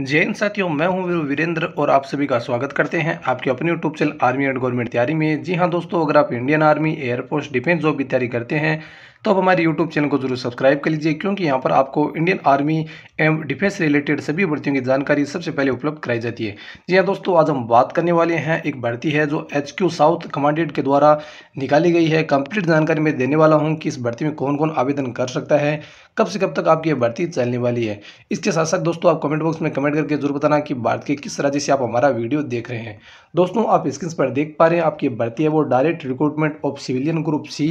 जय हिंद साथियों मैं हूं वीरेंद्र और आप सभी का स्वागत करते हैं आपके अपने YouTube channel army and government तैयारी में जी हां दोस्तों अगर आप Indian army air force defence job की तैयारी करते हैं तो आप हमारे यूट्यूब चैनल को जरूर सब्सक्राइब कर लीजिए क्योंकि यहाँ पर आपको Indian army and defence related सभी भर्तियों की जानकारी सबसे पहले उपलब्ध कराई जाती है जी हाँ दोस्तों आज हम बात करने वाले हैं एक भर्ती है जो एच साउथ कमांडेंट के द्वारा निकाली गई है कंप्लीट जानकारी मैं देने वाला हूँ कि इस भर्ती में कौन कौन आवेदन कर सकता है कब से कब तक आपकी यह भर्ती चलने वाली है इसके साथ साथ दोस्तों आप कमेंट बॉक्स में कमेंट करके जरूर बताना कि भारत के किस राज्य से आप हमारा वीडियो देख रहे हैं दोस्तों आप स्क्रीन पर देख पा रहे हैं आपकी भर्ती है वो direct recruitment of civilian group C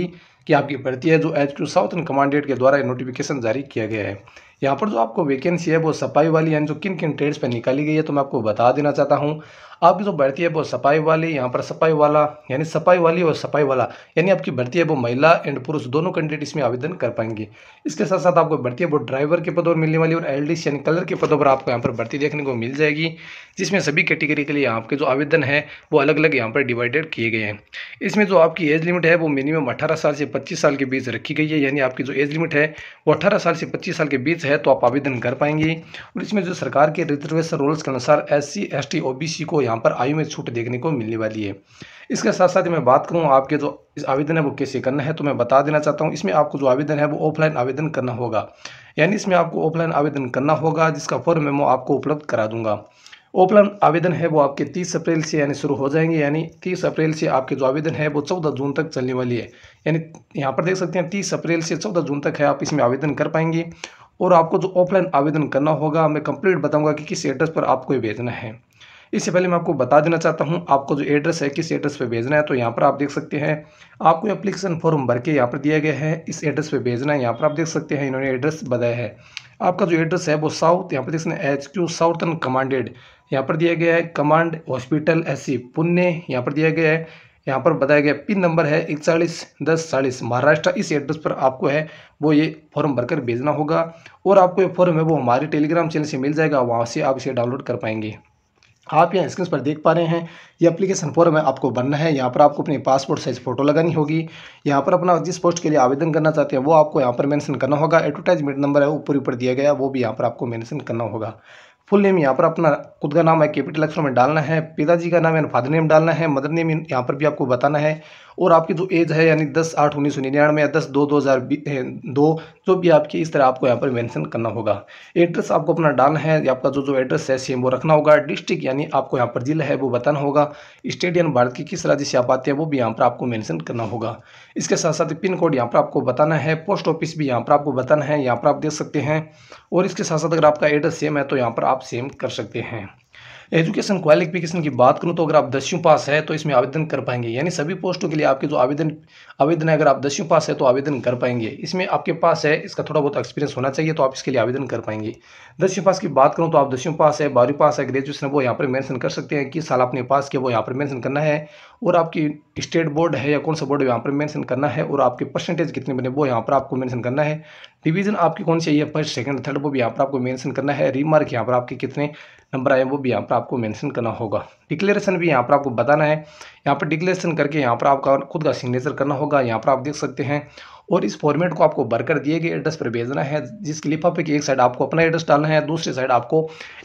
कि आपकी भर्ती है जो एच क्यू साउथन कमांडेंट के द्वारा नोटिफिकेशन जारी किया गया है यहाँ पर जो आपको वैकेंसी है वो सफाई वाली यानी जो किन किन ट्रेड्स पर निकाली गई है तो मैं आपको बता देना चाहता हूँ आपकी जो भर्ती है वो सफाई वाली यहाँ पर सफाई वाला यानी सफाई वाली और सफाई वाला यानी आपकी भर्ती है वो महिला एंड पुरुष दोनों कैंडिडेट इसमें आवेदन कर पाएंगे इसके साथ साथ आपको भर्ती है वो ड्राइवर के पदों पर मिलने वाली और एल यानी कलर के पदों पर आपको यहाँ पर भर्ती देखने को मिल जाएगी जिसमें सभी कैटेगरी के लिए आपके जो आवेदन है वो अलग अलग यहाँ पर डिवाइडेड किए गए हैं इसमें जो आपकी एज लिमिट है वो मिनिमम अठारह साल से पच्चीस साल के बीच रखी गई है यानी आपकी जो एज लिमिट है वो अठारह साल से पच्चीस साल के बीच है है तो आप आवेदन कर पाएंगे और इसमें जो सरकार के रिजर्वेशन रूल्स के अनुसार एस सी एस टी को यहाँ पर आयु में छूट देखने को मिलने वाली है इसके साथ साथ मैं बात करूँ आपके जो इस आवेदन है वो कैसे करना है तो मैं बता देना चाहता हूँ इसमें आपको जो आवेदन है वो ऑफलाइन आवेदन करना होगा यानी इसमें आपको ऑफलाइन आवेदन करना होगा जिसका फॉर्म मैं आपको उपलब्ध करा दूंगा ओपलन आवेदन है वो आपके 30 अप्रैल से यानी शुरू हो जाएंगे यानी 30 अप्रैल से आपके जो आवेदन है वो 14 जून तक चलने वाली है यानी यहाँ पर देख सकते हैं 30 अप्रैल से 14 जून तक है आप इसमें आवेदन कर पाएंगे और आपको जो ऑफलाइन आवेदन करना होगा मैं कंप्लीट बताऊंगा कि किस एड्रेस पर आपको ये भेजना है इससे पहले मैं आपको बता देना चाहता हूं आपको जो एड्रेस है किस एड्रेस पर भेजना है तो यहाँ पर आप देख सकते हैं आपको एप्लीकेशन फॉर्म भर के यहाँ पर दिया गया है इस एड्रेस पर भेजना है यहाँ पर आप देख सकते हैं इन्होंने एड्रेस बताया है आपका जो एड्रेस है वो साउथ यहाँ पर देख सकते हैं एच क्यू एंड कमांडेड यहाँ पर दिया गया है command hospital S C Pune यहाँ पर दिया गया है यहाँ पर बताया गया पिन नंबर है इकतालीस दस चालीस महाराष्ट्र इस एड्रेस पर आपको है वो ये फॉर्म भरकर भेजना होगा और आपको ये फॉर्म है वो हमारे टेलीग्राम चैनल से मिल जाएगा वहाँ से आप इसे डाउनलोड कर पाएंगे आप यहाँ स्क्रीन पर देख पा रहे हैं ये अप्लीकेशन फॉर्म है आपको भरना है यहाँ पर आपको अपनी पासपोर्ट साइज़ फ़ोटो लगानी होगी यहाँ पर अपना जिस पोस्ट के लिए आवेदन करना चाहते हैं वो आपको यहाँ पर मेंशन करना होगा एडवर्टाइजमेंट नंबर है ऊपर ऊपर दिया गया वो भी यहाँ पर आपको मेंशन करना होगा फुल नेम यहाँ पर अपना खुद का नाम है कैपिटल अक्षरों में डालना है पिताजी का नाम यानी फादर नेम डालना है मदर नेम यहाँ पर भी आपको बताना है और आपकी जो एज है यानी दस आठ उन्नीस सौ निन्यानवे या दस दो दो हज़ार दो जो भी आपकी इस तरह आपको यहाँ पर मेंशन करना होगा एड्रेस आपको अपना डालना है आपका जो जो एड्रेस है सेम वो रखना होगा डिस्ट्रिक्ट यानी आपको यहाँ पर जिला है वो बताना होगा स्टेडियम भारत की किस राज्य से आप आते हैं वो भी यहाँ पर आपको मैंसन करना होगा इसके साथ साथ पिन कोड यहाँ पर आपको बताना है पोस्ट ऑफिस भी यहाँ पर आपको बताना है यहाँ पर आप देख सकते हैं और इसके साथ साथ अगर आपका एड्रेस सेम है तो यहाँ पर आप सेम कर सकते हैं एजुकेशन क्वालिफिकेशन की बात करूँ तो अगर आप दसवीं पास है तो इसमें आवेदन कर पाएंगे यानी सभी पोस्टों के लिए आपके जो आवेदन आवेदन है अगर आप दसवीं पास है तो आवेदन कर पाएंगे इसमें आपके पास है इसका थोड़ा बहुत एक्सपीरियंस होना चाहिए तो आप इसके लिए आवेदन कर पाएंगे दसवीं पास की बात करूँ तो आप दसवीं पास है बारहवीं पास है ग्रेजुएशन वो यहाँ पर मैंसन कर सकते हैं किस साल आपने पास किया वो यहाँ पर मैंसन करना है और आपकी स्टेट बोर्ड है या कौन सा बोर्ड यहाँ पर मैंसन करना है और आपके परसेंटेज कितने बने वो यहाँ पर आपको मैंसन करना है रिवीजन आपकी कौन सी आई है फर्स्ट सेकंड थर्ड वो भी यहाँ पर आपको मेंशन करना है रीमार्क यहाँ पर आपके कितने नंबर आए वो भी यहाँ पर आपको मेंशन करना होगा डिक्लेरेशन भी यहाँ पर आपको बताना है यहाँ पर डिक्लेरेशन करके यहाँ पर आपका खुद का सिग्नेचर करना होगा यहाँ पर आप देख सकते हैं और इस फॉर्मेट को आपको भरकर दिए गए एड्रेस पर भेजना है जिसके लिफाफे की एक साइड आपको अपना एड्रेस डालना है दूसरी साइड आपको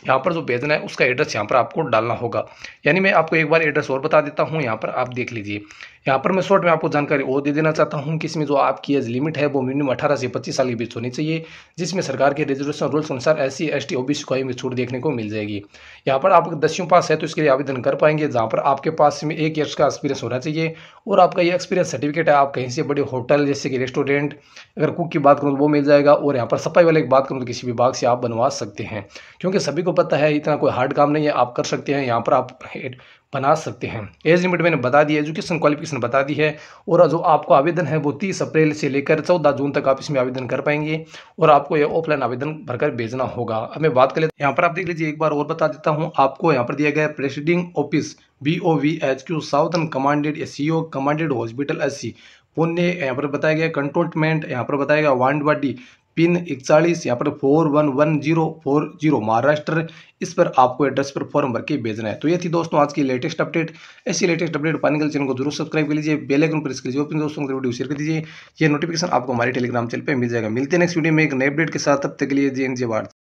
यहाँ पर जो भेजना है उसका एड्रेस यहाँ पर आपको डालना होगा यानी मैं आपको एक बार एड्रेस और बता देता हूँ यहाँ पर आप देख लीजिए यहाँ पर मैं शॉर्ट में आपको जानकारी और दे देना चाहता हूँ कि इसमें जो आपकी एज लिमिट है वो मिनिमम अठारह से पच्चीस साल के बीच होनी चाहिए जिसमें सरकार के रिजर्वेशन रूल्स के अनुसार S C S T OBC को में छूट देखने को मिल जाएगी यहाँ पर आप दसवीं पास है तो इसके लिए आवेदन कर पाएंगे जहाँ पर आपके पास में एक ईयर्स का एक्सपीरियंस होना चाहिए और आपका ये एक्सपीरियंस सर्टिफिकेट है आप कहीं से बड़े होटल जैसे कि रेस्टोरेंट अगर कुक की बात करूँ तो वो मिल जाएगा और यहाँ पर सफाई वाले की बात करूँ तो किसी भी बाग से आप बनवा सकते हैं क्योंकि सभी को पता है इतना कोई हार्ड काम नहीं है आप कर सकते हैं यहाँ पर आप बना सकते हैं एज लिमिट मैंने बता दी है एजुकेशन क्वालिफिकेशन बता दी है और जो आपको आवेदन है वो तीस अप्रैल से लेकर चौदह जून तक आप इसमें आवेदन कर पाएंगे और आपको ये ऑफलाइन आवेदन भरकर भेजना होगा अब मैं बात कर लेता यहाँ पर आप देख लीजिए एक बार और बता देता हूँ आपको यहाँ पर दिया गया presiding office B O V H Q southern commanded S C O commanded hospital S C Pune यहाँ पर बताया गया कंटोनमेंट यहाँ पर बताया गया वांडवाडी पिन इकतालीस यहाँ पर four one one zero four zero Maharashtra इस पर आपको एड्रेस पर फॉर्म भर के भेजना है तो ये थी दोस्तों आज की लेटेस्ट अपडेट ऐसी लेटेस्ट अपडेट पाने के लिए चैनल को जरूर सब्सक्राइब कर लीजिए बेल आइकन कर लीजिए अपने दोस्तों के वीडियो शेयर कर दीजिए ये नोटिफिकेशन आपको हमारे टेलीग्राम चैनल पर मिल जाएगा मिलते हैं नेक्स्ट वीडियो में एक नए अपडेट के साथ तब तक के लिए जे एन जे